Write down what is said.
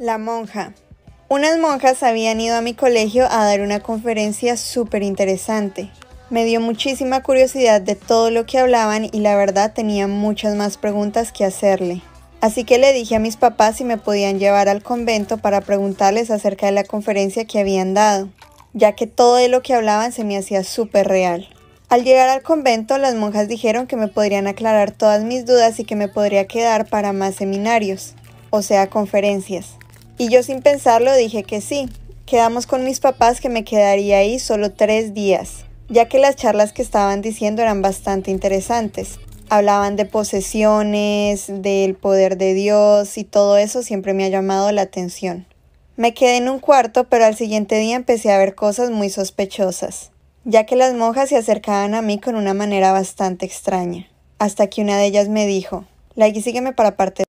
La monja. Unas monjas habían ido a mi colegio a dar una conferencia súper interesante. Me dio muchísima curiosidad de todo lo que hablaban y la verdad tenía muchas más preguntas que hacerle. Así que le dije a mis papás si me podían llevar al convento para preguntarles acerca de la conferencia que habían dado, ya que todo de lo que hablaban se me hacía súper real. Al llegar al convento, las monjas dijeron que me podrían aclarar todas mis dudas y que me podría quedar para más seminarios, o sea, conferencias. Y yo sin pensarlo dije que sí. Quedamos con mis papás que me quedaría ahí solo tres días, ya que las charlas que estaban diciendo eran bastante interesantes. Hablaban de posesiones, del poder de Dios y todo eso siempre me ha llamado la atención. Me quedé en un cuarto, pero al siguiente día empecé a ver cosas muy sospechosas, ya que las monjas se acercaban a mí con una manera bastante extraña, hasta que una de ellas me dijo, y sígueme para parte